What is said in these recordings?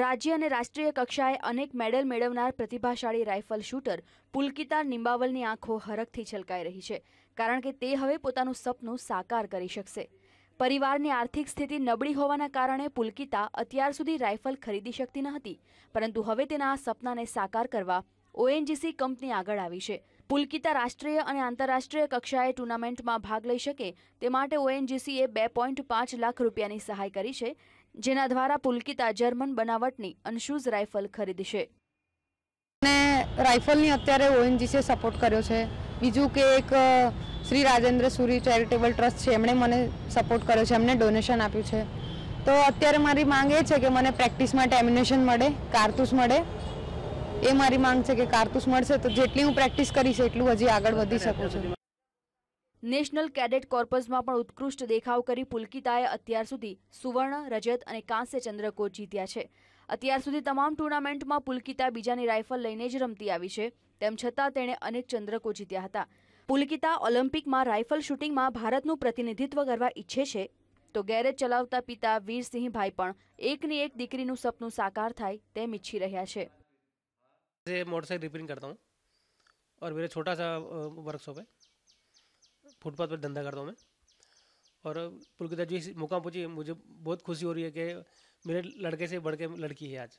રાજ્ય અને રાષ્ટ્રીય કક્ષાએ અનેક મેડલ મેળવનાર પ્રતિભાશાળી રાઇફલ શૂટર પુલકિતા નિંબાવલની આંખો હરકથી છલકાઈ રહી છે કારણ કે તે હવે પોતાનું સપનું સાકાર કરી શકશે પરિવારની આર્થિક સ્થિતિ નબળી હોવાના કારણે પુલકિતા અત્યાર સુધી રાઇફલ ખરીદી શકતી ન હતી પરંતુ હવે તેના આ સપનાને સાકાર કરવા ઓએનજીસી કંપની આગળ આવી છે પુલકિતા રાષ્ટ્રીય અને આંતરરાષ્ટ્રીય કક્ષાએ ટુર્નામેન્ટમાં ભાગ લઈ શકે તે માટે ઓએનજીસીએ બે પોઈન્ટ પાંચ લાખ રૂપિયાની સહાય કરી છે જેના દ્વારા પુલકિતા જર્મન બનાવટની અનશૂઝ રાઇફલ ખરીદશે અને રાઇફલની અત્યારે ઓએનજીસીએ સપોર્ટ કર્યો છે બીજું કે એક શ્રી રાજેન્દ્ર સુરી ચેરિટેબલ ટ્રસ્ટ છે એમણે મને સપોર્ટ કર્યો છે એમને ડોનેશન આપ્યું છે તો અત્યારે મારી માંગ એ છે કે મને પ્રેક્ટિસમાં ટેમિનેશન મળે કારતૂસ મળે એ મારી માંગ છે કે કારતુસ મળશે તો જેટલી હું પ્રેક્ટિસ કરીશ એટલું હજી આગળ વધી શકું છું નેશનલ કેડેટ કોર્પસમાં પણ ઉત્કૃષ્ટ દેખાવ કરી પુલકિતાએ અત્યાર સુધી સુવર્ણ રજત અને કાંસ્ય ચંદ્રકોટ જીત્યા છે અત્યાર સુધી તમામ ટુર્નામેન્ટમાં પુલકિતા બીજાની રાઇફલ લઈને જ રમતી આવી છે તેમ છતાં તેણે અનેક ચંદ્રકો જીત્યા હતા પુલકિતા ઓલિમ્પિકમાં રાઇફલ શૂટિંગમાં ભારતનું પ્રતિનિધિત્વ કરવા ઈચ્છે છે તો ગેરેજ ચલાવતા પિતા વીરસિંહભાઈ પણ એકની એક દીકરીનું સપનું સાકાર થાય તેમ ઈચ્છી રહ્યા છે से मोटरसाइकिल रिपेयरिंग करता हूँ और मेरा छोटा सा वर्कशॉप है फुटपाथ पर धंधा करता हूँ मैं और पुलकिता जी मुकाम पहुँची मुझे बहुत खुशी हो रही है कि मेरे लड़के से बढ़ के लड़की है आज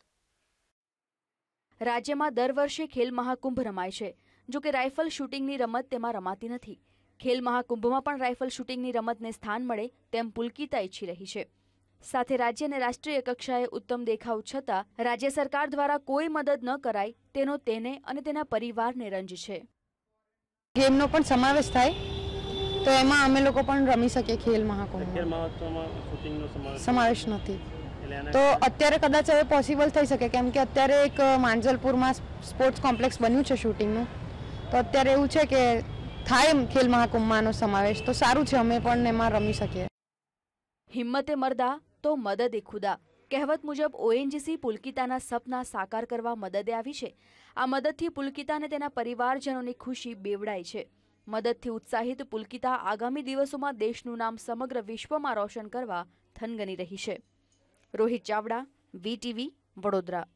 महाकुंभ દર વર્ષે ખેલ મહાકુંભ રમાય છે જો કે રાઇફલ શૂટિંગની રમત તેમાં રમાતી નથી ખેલ મહાકુંભમાં પણ રાઇફલ શૂટિંગની રમતને સ્થાન મળે તેમ पुलकिता इच्छी रही है સાથે રાજ્ય અને રાષ્ટ્રીય કક્ષાએ ઉત્તમ દેખાવ છતાં રાજ્ય સરકાર દ્વારા કોઈ મદદ ન કરાય તેનો તેને અને તેના પરિવારને રંજ છે ગેમનો પણ સમાવેશ થાય તો એમાં અમે લોકો પણ રમી શકીએ ખેલ મહાકુંભ સમાવેશ નથી તો અત્યારે કદાચ હવે પોસિબલ થઈ શકે કેમ કે અત્યારે એક માંજલપુરમાં સ્પોર્ટ્સ કોમ્પ્લેક્સ બન્યું છે શૂટિંગનું તો અત્યારે એવું છે કે થાય એમ ખેલ મહાકુંભમાંનો સમાવેશ તો સારું છે અમે પણ એમાં રમી શકીએ હિંમતે મરદા તો મદદ એ ખુદા કહેવત મુજબ ઓએનજીસી પુલકિતાના સપના સાકાર કરવા મદદે આવી છે આ મદદથી પુલકિતાને તેના પરિવારજનોની ખુશી બેવડાય છે મદદથી ઉત્સાહિત પુલકિતા આગામી દિવસોમાં દેશનું નામ સમગ્ર વિશ્વમાં રોશન કરવા થનગની રહી છે રોહિત ચાવડા વીટીવી વડોદરા